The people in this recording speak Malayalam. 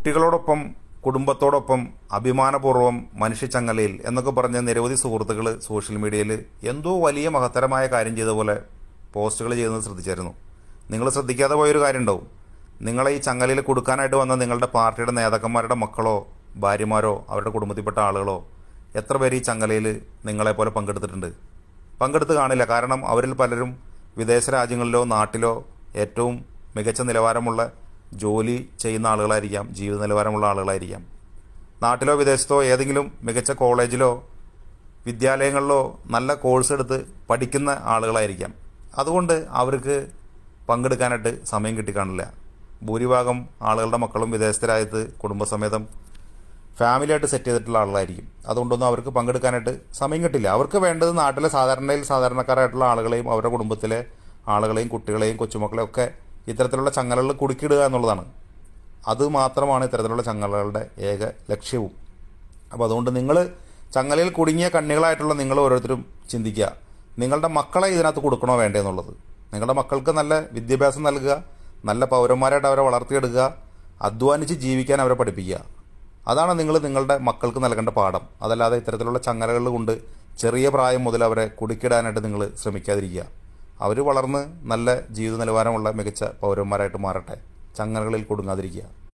കുട്ടികളോടൊപ്പം കുടുംബത്തോടൊപ്പം അഭിമാനപൂർവ്വം മനുഷ്യച്ചങ്ങലയിൽ എന്നൊക്കെ പറഞ്ഞ നിരവധി സുഹൃത്തുക്കൾ സോഷ്യൽ മീഡിയയിൽ എന്തോ വലിയ മഹത്തരമായ കാര്യം ചെയ്ത പോലെ പോസ്റ്റുകൾ ചെയ്യുന്നത് ശ്രദ്ധിച്ചായിരുന്നു നിങ്ങൾ ശ്രദ്ധിക്കാതെ പോയൊരു കാര്യം ഉണ്ടാവും നിങ്ങളെ ഈ ചങ്ങലയിൽ കൊടുക്കാനായിട്ട് വന്ന നിങ്ങളുടെ പാർട്ടിയുടെ നേതാക്കന്മാരുടെ മക്കളോ ഭാര്യമാരോ അവരുടെ കുടുംബത്തിൽപ്പെട്ട ആളുകളോ എത്ര പേര് ഈ ചങ്ങലയിൽ നിങ്ങളെപ്പോലെ പങ്കെടുത്തിട്ടുണ്ട് പങ്കെടുത്ത് കാണില്ല കാരണം അവരിൽ പലരും വിദേശ രാജ്യങ്ങളിലോ നാട്ടിലോ ഏറ്റവും മികച്ച നിലവാരമുള്ള ജോലി ചെയ്യുന്ന ആളുകളായിരിക്കാം ജീവിത നിലവാരമുള്ള ആളുകളായിരിക്കാം നാട്ടിലോ വിദേശത്തോ ഏതെങ്കിലും മികച്ച കോളേജിലോ വിദ്യാലയങ്ങളിലോ നല്ല കോഴ്സ് എടുത്ത് പഠിക്കുന്ന ആളുകളായിരിക്കാം അതുകൊണ്ട് അവർക്ക് പങ്കെടുക്കാനായിട്ട് സമയം കിട്ടിക്കാണില്ല ഭൂരിഭാഗം ആളുകളുടെ മക്കളും വിദേശത്തരായത് കുടുംബസമേതം ഫാമിലിയായിട്ട് സെറ്റ് ചെയ്തിട്ടുള്ള ആളുകളായിരിക്കും അതുകൊണ്ടൊന്നും അവർക്ക് പങ്കെടുക്കാനായിട്ട് സമയം കിട്ടില്ല അവർക്ക് വേണ്ടത് നാട്ടിലെ സാധാരണയിൽ സാധാരണക്കാരായിട്ടുള്ള ആളുകളെയും അവരുടെ കുടുംബത്തിലെ ആളുകളെയും കുട്ടികളെയും കൊച്ചുമക്കളെയും ഒക്കെ ഇത്തരത്തിലുള്ള ചങ്ങലകളിൽ കുടുക്കിയിടുക എന്നുള്ളതാണ് അത് മാത്രമാണ് ഇത്തരത്തിലുള്ള ചങ്ങലകളുടെ ഏക ലക്ഷ്യവും അപ്പോൾ അതുകൊണ്ട് നിങ്ങൾ ചങ്ങലയിൽ കുടുങ്ങിയ കണ്ണികളായിട്ടുള്ള നിങ്ങൾ ഓരോരുത്തരും ചിന്തിക്കുക നിങ്ങളുടെ മക്കളെ ഇതിനകത്ത് കൊടുക്കണോ വേണ്ടേ എന്നുള്ളത് നിങ്ങളുടെ മക്കൾക്ക് നല്ല വിദ്യാഭ്യാസം നൽകുക നല്ല പൗരന്മാരായിട്ട് അവരെ വളർത്തിയെടുക്കുക അധ്വാനിച്ച് ജീവിക്കാൻ അവരെ പഠിപ്പിക്കുക അതാണ് നിങ്ങൾ നിങ്ങളുടെ മക്കൾക്ക് നൽകേണ്ട പാഠം അതല്ലാതെ ഇത്തരത്തിലുള്ള ചങ്ങലകൾ കൊണ്ട് ചെറിയ പ്രായം മുതൽ അവരെ കുടുക്കിടാനായിട്ട് നിങ്ങൾ ശ്രമിക്കാതിരിക്കുക അവർ വളർന്ന് നല്ല ജീവിത നിലവാരമുള്ള മികച്ച പൗരന്മാരായിട്ട് മാറട്ടെ ചങ്ങലകളിൽ കൊടുങ്ങാതിരിക്കുക